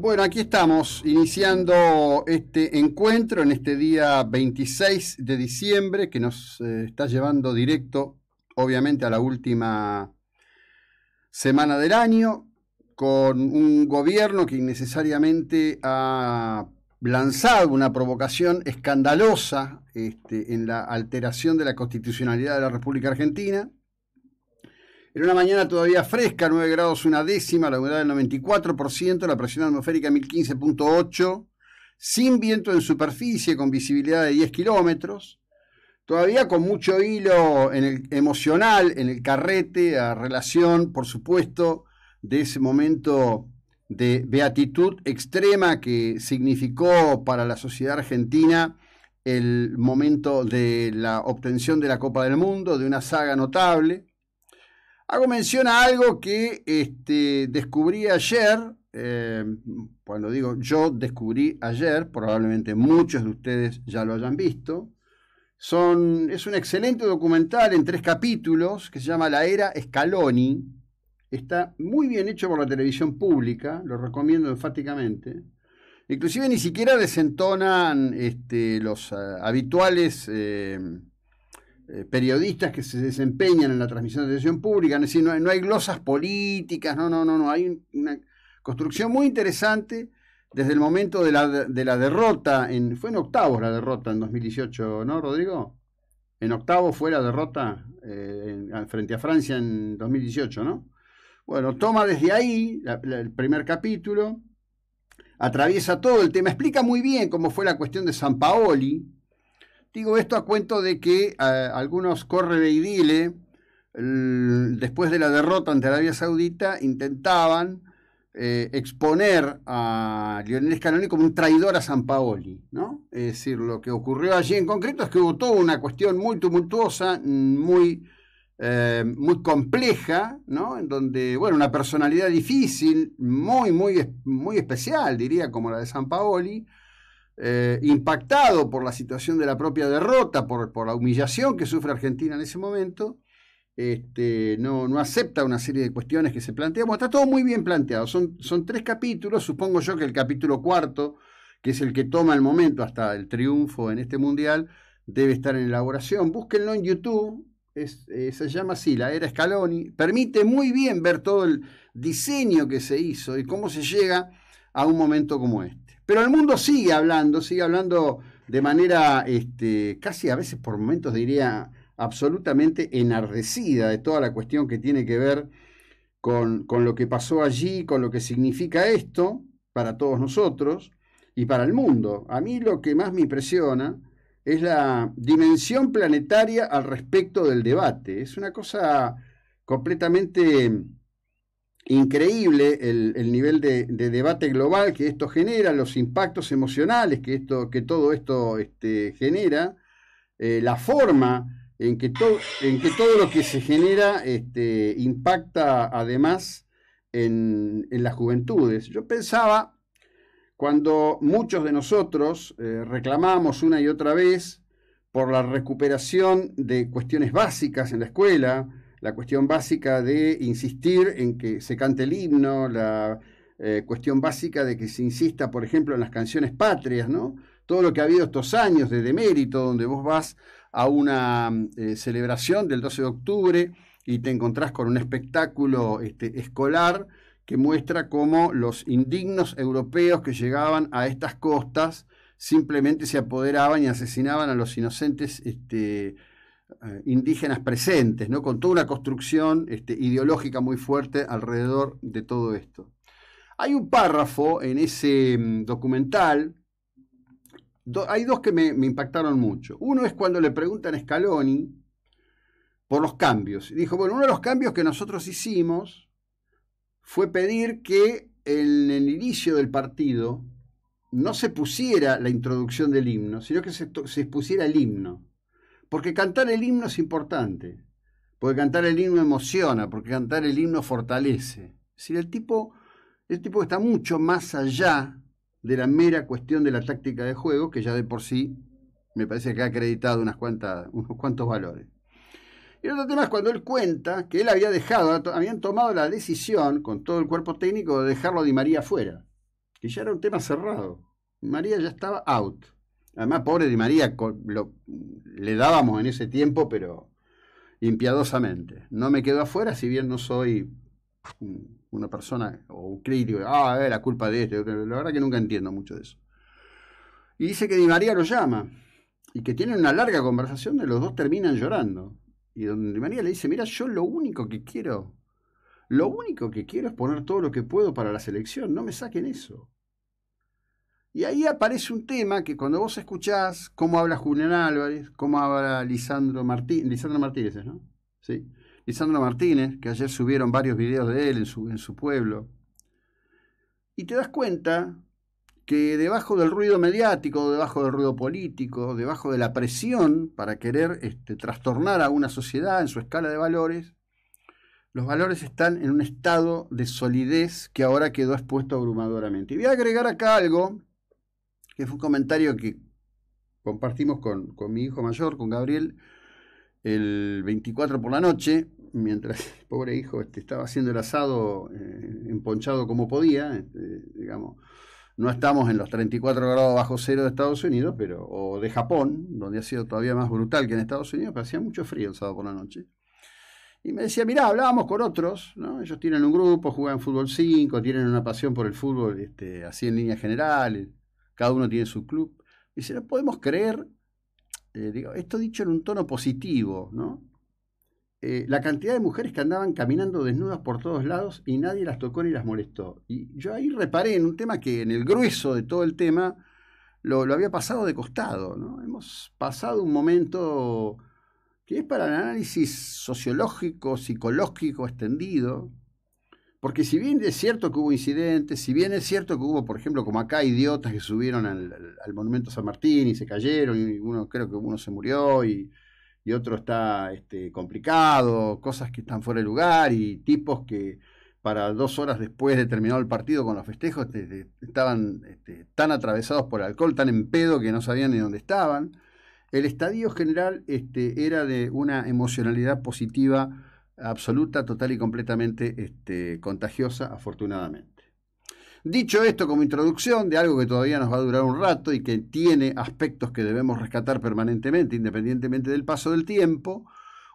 Bueno, aquí estamos iniciando este encuentro en este día 26 de diciembre que nos eh, está llevando directo, obviamente, a la última semana del año, con un gobierno que innecesariamente ha lanzado una provocación escandalosa este, en la alteración de la constitucionalidad de la República Argentina en una mañana todavía fresca, 9 grados una décima, la humedad del 94%, la presión atmosférica 1015.8, sin viento en superficie, con visibilidad de 10 kilómetros, todavía con mucho hilo en el, emocional en el carrete, a relación, por supuesto, de ese momento de beatitud extrema que significó para la sociedad argentina el momento de la obtención de la Copa del Mundo, de una saga notable Hago mención a algo que este, descubrí ayer. Eh, cuando digo yo descubrí ayer, probablemente muchos de ustedes ya lo hayan visto. es un excelente documental en tres capítulos que se llama La Era Scaloni. Está muy bien hecho por la televisión pública, lo recomiendo enfáticamente. Inclusive ni siquiera desentonan este, los eh, habituales eh, eh, periodistas que se desempeñan en la transmisión de televisión pública, no hay, glosas políticas, no, no, no, no, hay una construcción muy interesante desde el momento de la, de la derrota, en, fue en octavos la derrota en 2018, ¿no, Rodrigo? En octavos fue la derrota eh, frente a Francia en 2018, ¿no? Bueno, toma desde ahí el primer capítulo, atraviesa todo el tema, explica muy bien cómo fue la cuestión de San Paoli, Digo esto a cuento de que eh, algunos Idile, después de la derrota ante Arabia Saudita, intentaban eh, exponer a Lionel Scaloni como un traidor a San Paoli, Es decir, lo que ocurrió allí en concreto es que hubo toda una cuestión muy tumultuosa, eh, muy, compleja, ¿no? En donde, bueno, una personalidad difícil, muy, muy, muy especial, diría, como la de San Paoli, eh, impactado por la situación de la propia derrota, por, la humillación que sufre Argentina en ese momento, este, no, acepta una serie de cuestiones que se plantean. está todo muy bien planteado. Son, tres capítulos, supongo yo que el capítulo cuarto, que es el que toma el momento hasta el triunfo en este mundial, debe estar en elaboración. Búsquenlo en YouTube. Eh, se llama así, la era Scaloni, permite muy bien ver todo el diseño que se hizo y cómo se llega a un momento como este. Pero el mundo sigue hablando, sigue hablando de manera este, casi a veces por momentos diría absolutamente enardecida de toda la cuestión que tiene que ver con, con lo que pasó allí, con lo que significa esto para todos nosotros y para el mundo. A mí lo que más me impresiona es la dimensión planetaria al respecto del debate. Es una cosa completamente increíble el, nivel de, debate global que esto genera, los impactos emocionales que, esto, que todo esto este, genera, eh, la forma en que, en que todo lo que se genera este, impacta además en, las juventudes. Yo pensaba, cuando muchos de nosotros eh, reclamamos una y otra vez por la recuperación de cuestiones básicas en la escuela, la cuestión básica de insistir en que se cante el himno, la eh, cuestión básica de que se insista, por ejemplo, en las canciones patrias, ¿no? Todo lo que ha habido estos años de demérito, donde vos vas a una eh, celebración del 12 de octubre y te encontrás con un espectáculo este, escolar que muestra cómo los indignos europeos que llegaban a estas costas simplemente se apoderaban y asesinaban a los inocentes este, eh, indígenas presentes, ¿no? con toda una construcción este, ideológica muy fuerte alrededor de todo esto. Hay un párrafo en ese mm, documental, hay dos que me, impactaron mucho. Uno es cuando le preguntan a Scaloni por los cambios. Y dijo, bueno, uno de los cambios que nosotros hicimos fue pedir que en el inicio del partido no se pusiera la introducción del himno, sino que se, se pusiera el himno. Porque cantar el himno es importante, porque cantar el himno emociona, porque cantar el himno fortalece. Si el tipo, el tipo está mucho más allá de la mera cuestión de la táctica de juego, que ya de por sí me parece que ha acreditado unas unos cuantos valores. Y otro tema es cuando él cuenta que él había dejado, habían tomado la decisión con todo el cuerpo técnico de dejarlo a Di María fuera, que ya era un tema cerrado. María ya estaba out. Además, pobre Di María, lo, le dábamos en ese tiempo, pero impiadosamente. No me quedo afuera, si bien no soy una persona o un crítico, ah, eh, la culpa de este. La verdad que nunca entiendo mucho de eso. Y dice que Di María lo llama y que tienen una larga conversación de los dos terminan llorando. Y donde Di María le dice, mira, yo lo único que quiero, lo único que quiero es poner todo lo que puedo para la selección, no me saquen eso. Y ahí aparece un tema que cuando vos escuchás cómo habla Julián Álvarez, cómo habla Lisandro, Lisandro Martínez, ¿no? ¿Sí? Lisandro Martínez, que ayer subieron varios videos de él en su, en su pueblo, y te das cuenta que debajo del ruido mediático, debajo del ruido político, debajo de la presión para querer este, trastornar a una sociedad en su escala de valores, los valores están en un estado de solidez que ahora quedó expuesto abrumadoramente. Y voy a agregar acá algo que fue un comentario que compartimos con, mi hijo mayor, con Gabriel, el 24 por la noche, mientras el pobre hijo este, estaba haciendo el asado eh, emponchado como podía, este, digamos, no estamos en los 34 grados bajo cero de Estados Unidos, pero o de Japón, donde ha sido todavía más brutal que en Estados Unidos, pero hacía mucho frío el sábado por la noche. Y me decía, mirá, hablábamos con otros, ¿no? Ellos tienen un grupo, juegan fútbol 5, tienen una pasión por el fútbol este, así en línea general, cada uno tiene su club. y Dice, no podemos creer, eh, digo, esto dicho en un tono positivo, ¿no? Eh, la cantidad de mujeres que andaban caminando desnudas por todos lados y nadie las tocó ni las molestó. Y yo ahí reparé en un tema que en el grueso de todo el tema lo, lo había pasado de costado. ¿no? Hemos pasado un momento que es para el análisis sociológico, psicológico, extendido, porque si bien es cierto que hubo incidentes, si bien es cierto que hubo, por ejemplo, como acá, idiotas que subieron al, monumento San Martín y se cayeron, y uno creo que uno se murió y, otro está este, complicado, cosas que están fuera de lugar y tipos que para dos horas después de terminado el partido con los festejos estaban este, tan atravesados por alcohol, tan en pedo que no sabían ni dónde estaban. El estadio general este, era de una emocionalidad positiva absoluta, total y completamente este, contagiosa, afortunadamente. Dicho esto como introducción de algo que todavía nos va a durar un rato y que tiene aspectos que debemos rescatar permanentemente, independientemente del paso del tiempo,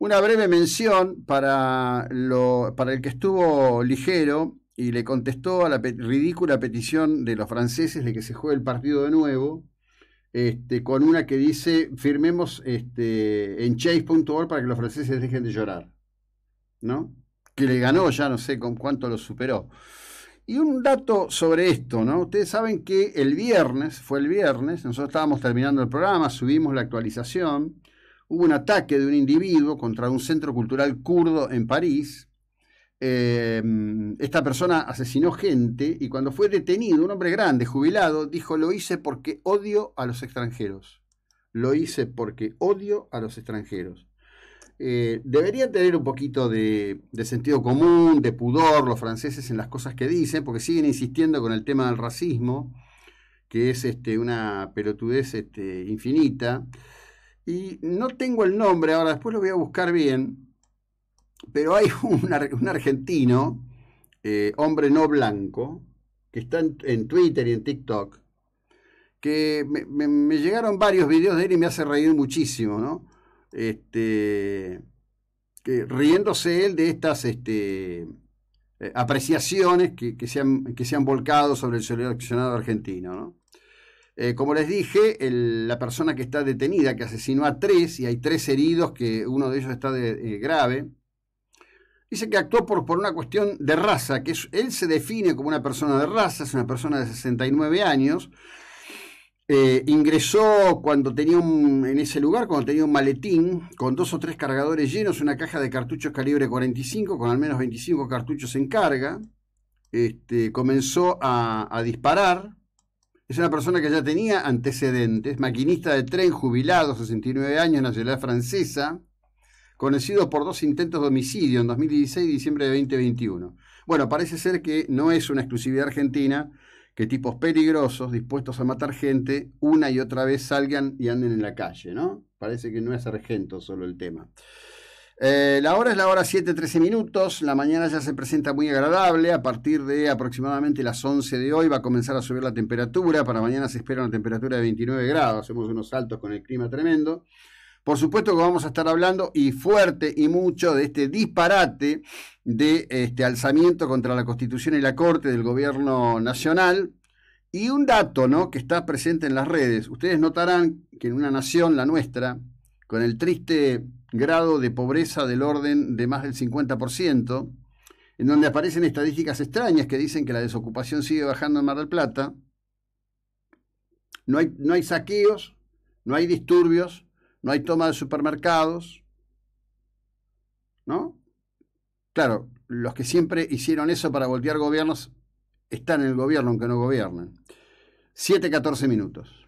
una breve mención para, lo, para el que estuvo ligero y le contestó a la ridícula petición de los franceses de que se juegue el partido de nuevo, este, con una que dice firmemos este, en chase.org para que los franceses dejen de llorar. Que le ganó ya no sé con cuánto lo superó. Y un dato sobre esto, ¿no? Ustedes saben que el viernes, fue el viernes, nosotros estábamos terminando el programa, subimos la actualización, hubo un ataque de un individuo contra un centro cultural kurdo en París. Em, esta persona asesinó gente y cuando fue detenido, un hombre grande, jubilado, dijo, lo hice porque odio a los extranjeros. Lo hice porque odio a los extranjeros. Eh, deberían tener un poquito de, sentido común, de pudor los franceses en las cosas que dicen, porque siguen insistiendo con el tema del racismo, que es este, una pelotudez este, infinita. Y no tengo el nombre ahora, después lo voy a buscar bien, pero hay un, argentino, eh, hombre no blanco, que está en, Twitter y en TikTok, que me, me, llegaron varios videos de él y me hace reír muchísimo, ¿no? Este, riéndose él de estas este, eh, apreciaciones que, se han, volcado sobre el seleccionado argentino. Eh, como les dije, la persona que está detenida, que asesinó a tres, y hay tres heridos, que uno de ellos está de, eh, grave, dice que actuó por, una cuestión de raza, que él se define como una persona de raza, es una persona de 69 años, eh, ingresó cuando tenía en ese lugar, cuando tenía un maletín con dos o tres cargadores llenos, una caja de cartuchos calibre 45 con al menos 25 cartuchos en carga. Este, comenzó a, a disparar. Es una persona que ya tenía antecedentes, maquinista de tren, jubilado, 69 años, nacionalidad francesa, conocido por dos intentos de homicidio en 2016 y diciembre de 2021. Bueno, parece ser que no es una exclusividad argentina que tipos peligrosos, dispuestos a matar gente, una y otra vez salgan y anden en la calle, ¿no? Parece que no es argento solo el tema. Eh, la hora es la hora 7.13 minutos, la mañana ya se presenta muy agradable, a partir de aproximadamente las 11 de hoy va a comenzar a subir la temperatura, para mañana se espera una temperatura de 29 grados, hacemos unos saltos con el clima tremendo. Por supuesto que vamos a estar hablando y fuerte y mucho de este disparate de este alzamiento contra la Constitución y la Corte del Gobierno Nacional. Y un dato, ¿no? Que está presente en las redes. Ustedes notarán que en una nación, la nuestra, con el triste grado de pobreza del orden de más del 50%, en donde aparecen estadísticas extrañas que dicen que la desocupación sigue bajando en Mar del Plata, no hay, no hay saqueos, no hay disturbios, no hay toma de supermercados, ¿no? Claro, los que siempre hicieron eso para voltear gobiernos están en el gobierno, aunque no gobiernen. 7, 14 minutos.